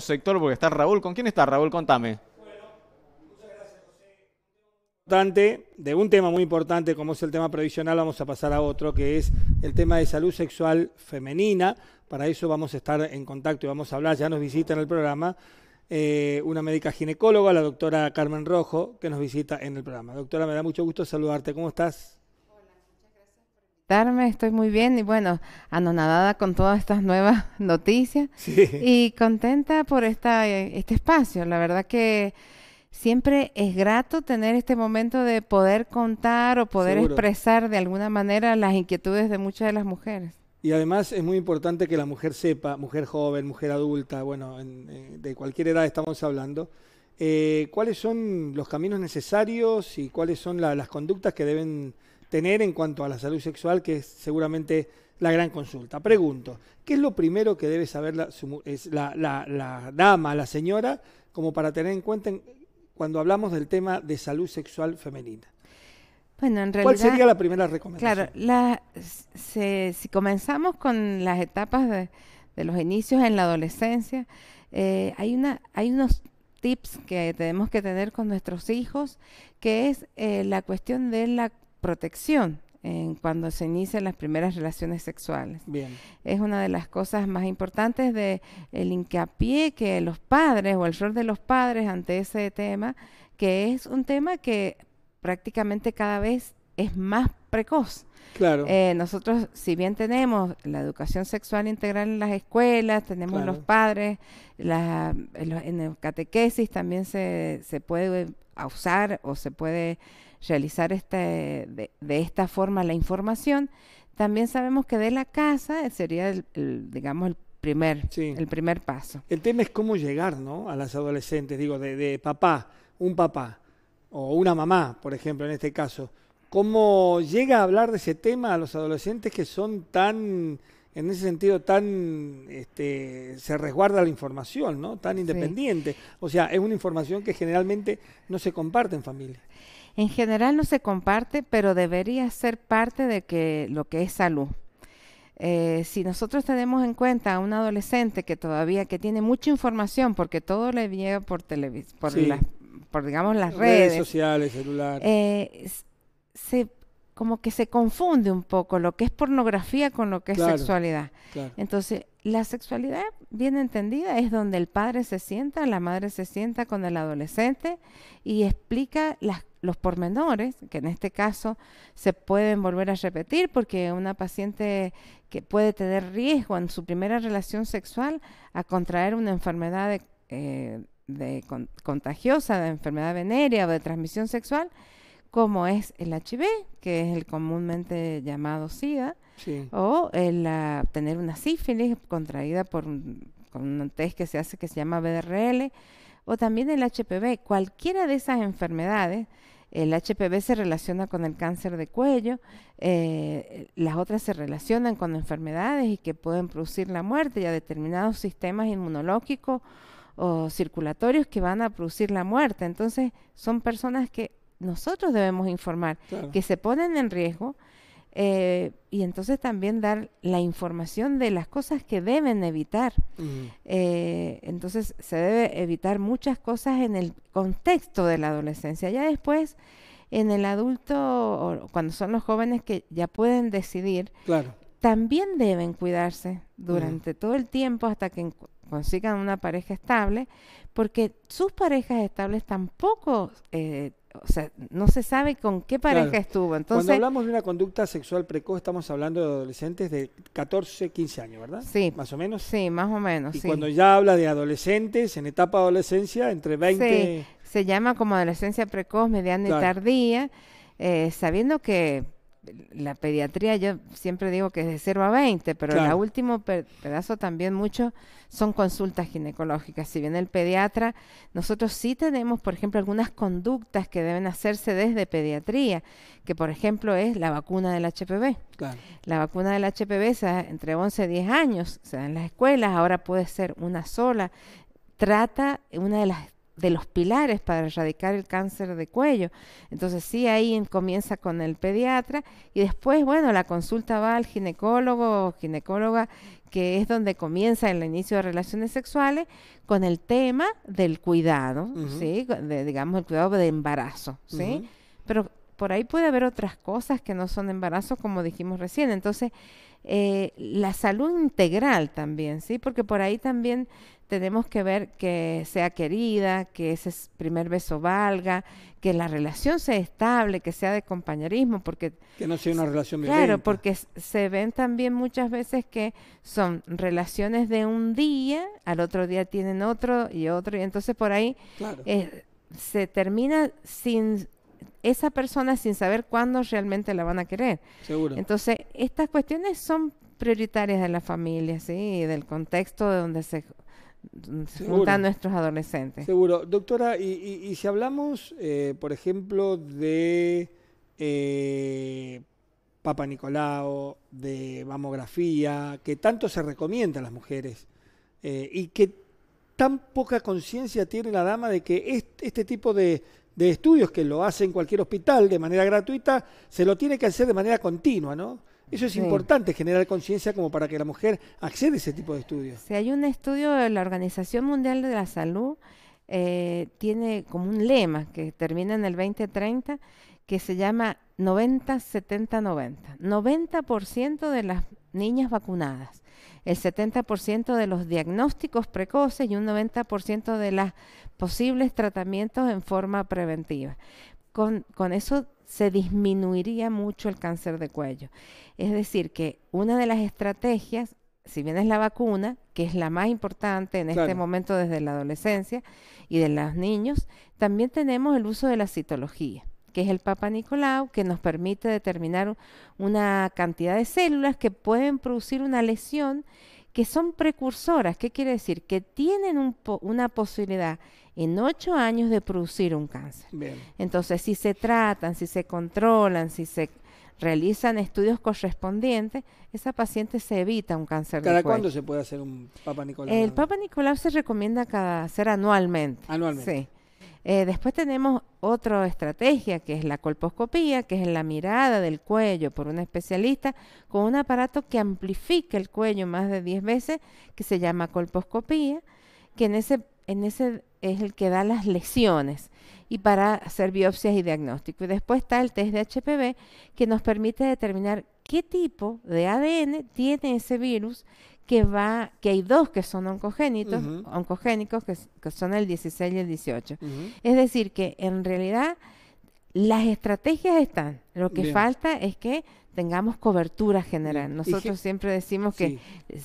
sector porque está Raúl. ¿Con quién está Raúl? Contame. Bueno, De un tema muy importante como es el tema previsional, vamos a pasar a otro que es el tema de salud sexual femenina. Para eso vamos a estar en contacto y vamos a hablar. Ya nos visita en el programa eh, una médica ginecóloga, la doctora Carmen Rojo, que nos visita en el programa. Doctora, me da mucho gusto saludarte. ¿Cómo estás? estoy muy bien y bueno, anonadada con todas estas nuevas noticias y contenta por esta, este espacio. La verdad que siempre es grato tener este momento de poder contar o poder expresar de alguna manera las inquietudes de muchas de las mujeres. Y además es muy importante que la mujer sepa, mujer joven, mujer adulta, bueno, eh, de cualquier edad estamos hablando, eh, cuáles son los caminos necesarios y cuáles son las conductas que deben tener en cuanto a la salud sexual, que es seguramente la gran consulta. Pregunto, ¿qué es lo primero que debe saber la, la, la, dama, la señora, como para tener en cuenta cuando hablamos del tema de salud sexual femenina? Bueno, en realidad, ¿Cuál sería la primera recomendación? Claro, la, si comenzamos con las etapas de, los inicios en la adolescencia, eh, hay, una, hay unos tips que tenemos que tener con nuestros hijos, que es eh, la cuestión de la protección en cuando se inician las primeras relaciones sexuales. Bien. Es una de las cosas más importantes de el hincapié que los padres o el rol de los padres ante ese tema, que es un tema que prácticamente cada vez es más precoz. Claro. Eh, nosotros, si bien tenemos la educación sexual integral en las escuelas, tenemos los padres, la, en el catequesis también se, se puede usar o se puede realizar este, de, esta forma la información. También sabemos que de la casa eh, sería, el, digamos, el primer, el primer paso. El tema es cómo llegar ¿no? a las adolescentes, digo, de, de papá, un papá o una mamá, por ejemplo, en este caso. ¿Cómo llega a hablar de ese tema a los adolescentes que son tan en ese sentido tan este, se resguarda la información, ¿no? Tan independiente. O sea, es una información que generalmente no se comparte en familia. En general no se comparte, pero debería ser parte de que lo que es salud. Eh, si nosotros tenemos en cuenta a un adolescente que todavía que tiene mucha información porque todo le llega por televisión, por por digamos las redes, redes sociales, celular, eh, se como que se confunde un poco lo que es pornografía con lo que es sexualidad. Entonces, la sexualidad bien entendida es donde el padre se sienta, la madre se sienta con el adolescente y explica las, los pormenores, que en este caso se pueden volver a repetir porque una paciente que puede tener riesgo en su primera relación sexual a contraer una enfermedad de, eh, contagiosa, de enfermedad venérea o de transmisión sexual, como es el HIV, que es el comúnmente llamado SIDA, o el ah, tener una sífilis contraída por un, con un test que se hace que se llama BDRL, o también el HPV. Cualquiera de esas enfermedades, el HPV se relaciona con el cáncer de cuello, eh, las otras se relacionan con enfermedades y que pueden producir la muerte y determinados sistemas inmunológicos o circulatorios que van a producir la muerte. Entonces, son personas que nosotros debemos informar, que se ponen en riesgo eh, y entonces también dar la información de las cosas que deben evitar. Eh, entonces se debe evitar muchas cosas en el contexto de la adolescencia. Ya después, en el adulto, o cuando son los jóvenes que ya pueden decidir, también deben cuidarse durante todo el tiempo hasta que consigan una pareja estable, porque sus parejas estables tampoco eh, o sea, no se sabe con qué pareja estuvo. Entonces, Cuando hablamos de una conducta sexual precoz, estamos hablando de adolescentes de 14, 15 años, ¿verdad? Sí. ¿Más o menos? Sí, más o menos. Y cuando ya habla de adolescentes, en etapa de adolescencia, entre 20... Sí. Se llama como adolescencia precoz, mediana y tardía, eh, sabiendo que la pediatría, yo siempre digo que es de 0 a 20, pero el último pedazo también mucho son consultas ginecológicas. Si bien el pediatra, nosotros sí tenemos, por ejemplo, algunas conductas que deben hacerse desde pediatría, que por ejemplo es la vacuna del HPV. La vacuna del HPV se da entre 11 y 10 años, se da en las escuelas, ahora puede ser una sola. Trata una de las de los pilares para erradicar el cáncer de cuello. Entonces sí, ahí comienza con el pediatra y después, bueno, la consulta va al ginecólogo o ginecóloga, que es donde comienza el inicio de relaciones sexuales, con el tema del cuidado, ¿sí? digamos, el cuidado de embarazo, ¿sí? Pero por ahí puede haber otras cosas que no son embarazos, como dijimos recién. Entonces, eh, la salud integral también, ¿sí? Porque por ahí también tenemos que ver que sea querida, que ese primer beso valga, que la relación sea estable, que sea de compañerismo, porque... Que no sea una relación violenta. Claro, porque se ven también muchas veces que son relaciones de un día, al otro día tienen otro y otro, y entonces por ahí eh, se termina sin esa persona sin saber cuándo realmente la van a querer. Seguro. Entonces, estas cuestiones son prioritarias de la familia, ¿sí? Y del contexto de donde se juntan nuestros adolescentes. Seguro. Doctora, y, si hablamos, eh, por ejemplo, de eh, Papa Nicolau, de mamografía, que tanto se recomienda a las mujeres, eh, y que tan poca conciencia tiene la dama de que este tipo de, de estudios que lo hace en cualquier hospital de manera gratuita, se lo tiene que hacer de manera continua, ¿no? Eso es importante, generar conciencia como para que la mujer acceda a ese tipo de estudios. Si hay un estudio de la Organización Mundial de la Salud, eh, tiene como un lema que termina en el 2030, que se llama 90%, -70 -90. 90 de las niñas vacunadas el 70% de los diagnósticos precoces y un 90% de los posibles tratamientos en forma preventiva. Con, eso se disminuiría mucho el cáncer de cuello. Es decir, que una de las estrategias, si bien es la vacuna, que es la más importante en este momento desde la adolescencia y de los niños, también tenemos el uso de la citología que es el Papa Nicolau, que nos permite determinar una cantidad de células que pueden producir una lesión que son precursoras. ¿Qué quiere decir? Que tienen un una posibilidad en ocho años de producir un cáncer. Entonces, si se tratan, si se controlan, si se realizan estudios correspondientes, esa paciente se evita un cáncer ¿Cada cuándo se puede hacer un Papa Nicolau? El Papa Nicolau se recomienda hacer anualmente. Anualmente. Sí. Eh, después tenemos otra estrategia que es la colposcopía, que es la mirada del cuello por un especialista con un aparato que amplifica el cuello más de 10 veces, que se llama colposcopía, que en ese, en ese es el que da las lesiones y para hacer biopsias y diagnóstico. Y después está el test de HPV que nos permite determinar qué tipo de ADN tiene ese virus que va, que hay dos que son oncogénitos, oncogénicos, que, son el 16 y el 18. Es decir, que en realidad las estrategias están. Lo que falta es que tengamos cobertura general. Nosotros siempre decimos que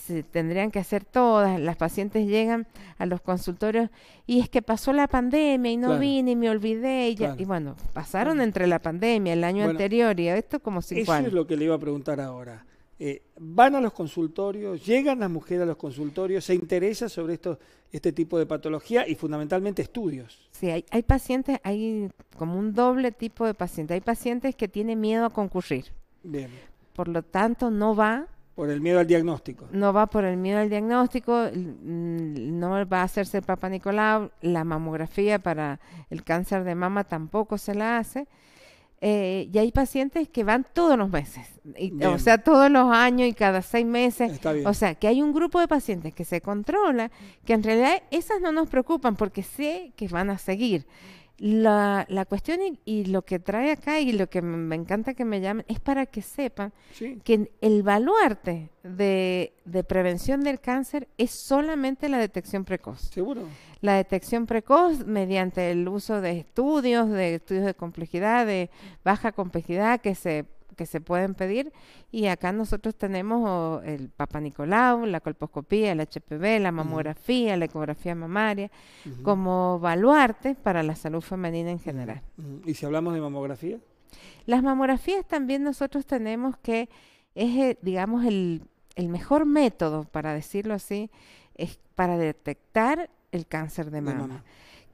se tendrían que hacer todas. Las pacientes llegan a los consultorios y es que pasó la pandemia y no vine y me olvidé. Y, y bueno, pasaron entre la pandemia, el año anterior y esto como si Eso es lo que le iba a preguntar ahora. Eh, van a los consultorios, llegan las mujeres a los consultorios, se interesa sobre esto, este tipo de patología y fundamentalmente estudios. Sí, hay, pacientes, hay como un doble tipo de pacientes. Hay pacientes que tienen miedo a concurrir. Por lo tanto, no va. Por el miedo al diagnóstico. No va por el miedo al diagnóstico, no va a hacerse el Papa Nicolau, la mamografía para el cáncer de mama tampoco se la hace. Eh, y hay pacientes que van todos los meses, o sea, todos los años y cada seis meses. O sea, que hay un grupo de pacientes que se controla, que en realidad esas no nos preocupan porque sé que van a seguir. La, la cuestión y, lo que trae acá y lo que me encanta que me llamen es para que sepan que el baluarte de, de, prevención del cáncer es solamente la detección precoz. Seguro. La detección precoz mediante el uso de estudios, de estudios de complejidad, de baja complejidad que se que se pueden pedir. Y acá nosotros tenemos el Papa Nicolau, la colposcopía, el HPV, la mamografía, la ecografía mamaria, como baluarte para la salud femenina en general. ¿Y si hablamos de mamografía? Las mamografías también nosotros tenemos que es, eh, digamos, el, el mejor método, para decirlo así, es para detectar el cáncer De mama.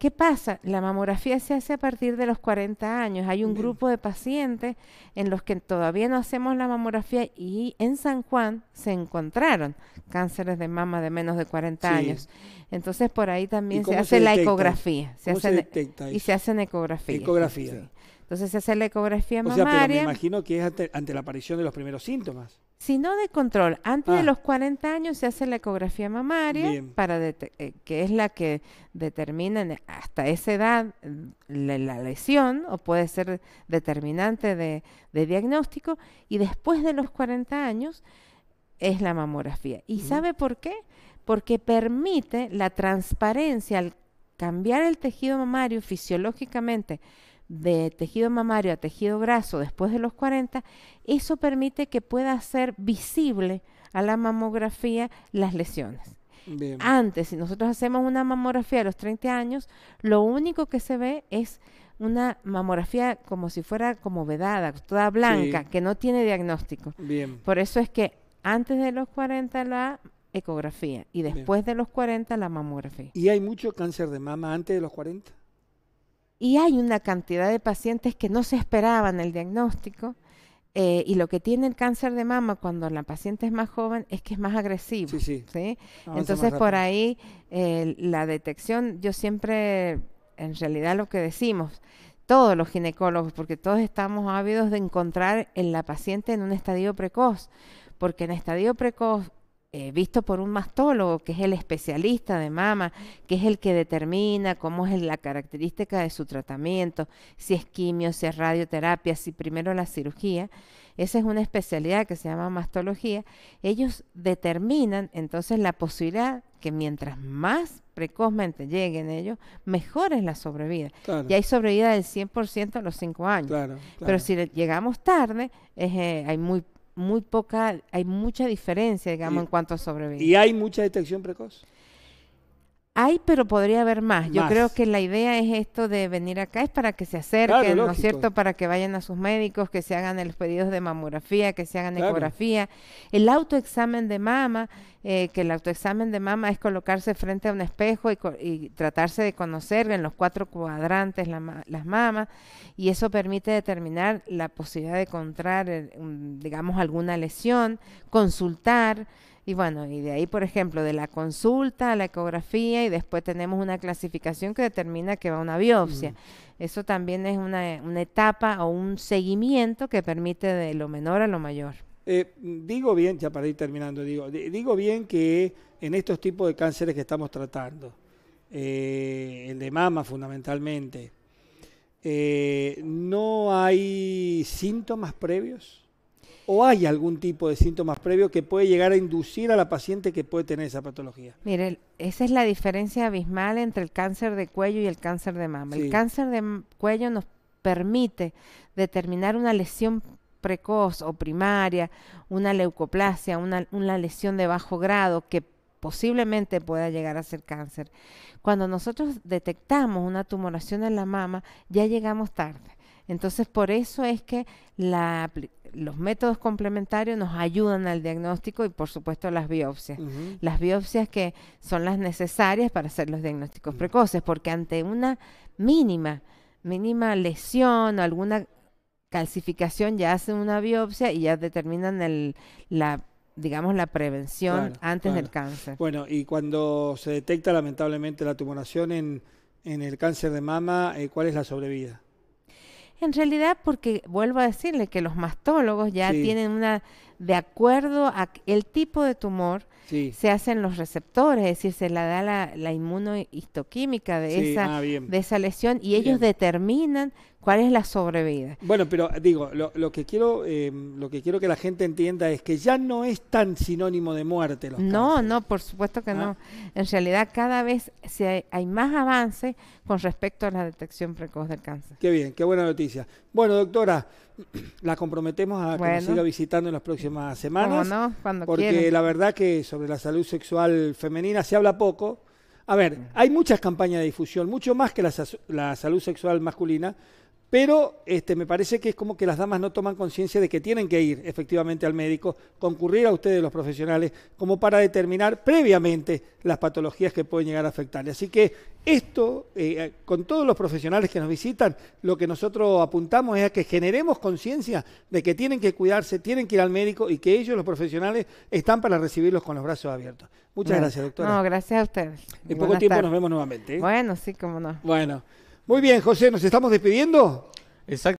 ¿Qué pasa? La mamografía se hace a partir de los 40 años. Hay un grupo de pacientes en los que todavía no hacemos la mamografía y en San Juan se encontraron cánceres de mama de menos de 40 años. Entonces por ahí también se hace la ecografía. Se, hace Y se hacen ecografías. Ecografía. Entonces se hace la ecografía o Sea, pero me imagino que es ante la aparición de los primeros síntomas sino de control. Antes de ah. los 40 años se hace la ecografía mamaria, para eh, que es la que determina e, hasta esa edad mm, la, lesión o puede ser determinante de, diagnóstico, y después de los 40 años es la mamografía. ¿Y sabe por qué? Porque permite la transparencia al cambiar el tejido mamario fisiológicamente de tejido mamario a tejido graso después de los 40, eso permite que pueda ser visible a la mamografía las lesiones. Antes, si nosotros hacemos una mamografía a los 30 años, lo único que se ve es una mamografía como si fuera como vedada, toda blanca, que no tiene diagnóstico. Bien. Por eso es que antes de los 40 la ecografía y después de los 40 la mamografía. ¿Y hay mucho cáncer de mama antes de los 40? Y hay una cantidad de pacientes que no se esperaban el diagnóstico. Eh, y lo que tiene el cáncer de mama cuando la paciente es más joven es que es más agresivo. Sí, Entonces, por ahí, eh, la detección, yo siempre, en realidad lo que decimos, todos los ginecólogos, porque todos estamos ávidos de encontrar en la paciente en un estadio precoz, porque en estadio precoz eh, visto por un mastólogo, que es el especialista de mama, que es el que determina cómo es la característica de su tratamiento, si es quimio, si es radioterapia, si primero la cirugía. Esa es una especialidad que se llama mastología. Ellos determinan entonces la posibilidad que mientras más precozmente lleguen ellos, mejor es la sobrevida. Ya Y hay sobrevida del 100% a los 5 años. Pero si llegamos tarde, eh, hay muy muy poca, hay mucha diferencia, digamos, en cuanto a sobrevivir. Y hay mucha detección precoz. Hay, pero podría haber más. Yo creo que la idea es esto de venir acá, es para que se acerquen, ¿no es cierto? Para que vayan a sus médicos, que se hagan los pedidos de mamografía, que se hagan ecografía. El autoexamen de mama, eh, que el autoexamen de mama es colocarse frente a un espejo y, tratarse de conocer en los cuatro cuadrantes las mamas, y eso permite determinar la posibilidad de encontrar, eh, digamos, alguna lesión, consultar. Y bueno, y de ahí, por ejemplo, de la consulta a la ecografía y después tenemos una clasificación que determina que va una biopsia. Mm. Eso también es una, etapa o un seguimiento que permite de lo menor a lo mayor. Eh, digo bien, ya para ir terminando, digo, digo bien que en estos tipos de cánceres que estamos tratando, eh, el de mama fundamentalmente, eh, no hay síntomas previos o hay algún tipo de síntomas previos que puede llegar a inducir a la paciente que puede tener esa patología. Mire, esa es la diferencia abismal entre el cáncer de cuello y el cáncer de mama. El cáncer de cuello nos permite determinar una lesión precoz o primaria, una leucoplasia, una lesión de bajo grado que posiblemente pueda llegar a ser cáncer. Cuando nosotros detectamos una tumoración en la mama, ya llegamos tarde entonces, por eso es que los métodos complementarios nos ayudan al diagnóstico y, por supuesto, las biopsias. Las biopsias que son las necesarias para hacer los diagnósticos mm. precoces, porque ante una mínima, mínima lesión o alguna calcificación ya hacen una biopsia y ya determinan la digamos, la prevención antes del cáncer. Bueno, y cuando se detecta lamentablemente la tumoración en, en el cáncer de mama, eh, ¿cuál es la sobrevida? En realidad, porque vuelvo a decirle que los mastólogos ya tienen una, de acuerdo a el tipo de tumor, se hacen los receptores, es decir, se la da la, inmunohistoquímica de, esa, ah, de esa lesión y ellos determinan ¿Cuál es la sobrevida? Bueno, pero eh, digo, lo, que quiero, eh, lo que quiero que la gente entienda es que ya no es tan sinónimo de muerte. Los no, no, por supuesto que no. Ah. En realidad, cada vez se hay, más avance con respecto a la detección precoz del cáncer. Qué bien, qué buena noticia. Bueno, doctora, la comprometemos a que nos siga visitando en las próximas semanas. No, no? Cuando porque la verdad que sobre la salud sexual femenina se habla poco. A ver, hay muchas campañas de difusión, mucho más que la salud sexual masculina pero este, me parece que es como que las damas no toman conciencia de que tienen que ir efectivamente al médico, concurrir a ustedes los profesionales, como para determinar previamente las patologías que pueden llegar a afectarle. Así que esto, eh, con todos los profesionales que nos visitan, lo que nosotros apuntamos es a que generemos conciencia de que tienen que cuidarse, tienen que ir al médico y que ellos, los profesionales, están para recibirlos con los brazos abiertos. Muchas gracias, doctora. No, gracias a ustedes. En poco tiempo nos vemos nuevamente. ¿eh? Bueno, sí, cómo no. Bueno. Muy bien, José, ¿nos estamos despidiendo? Exacto.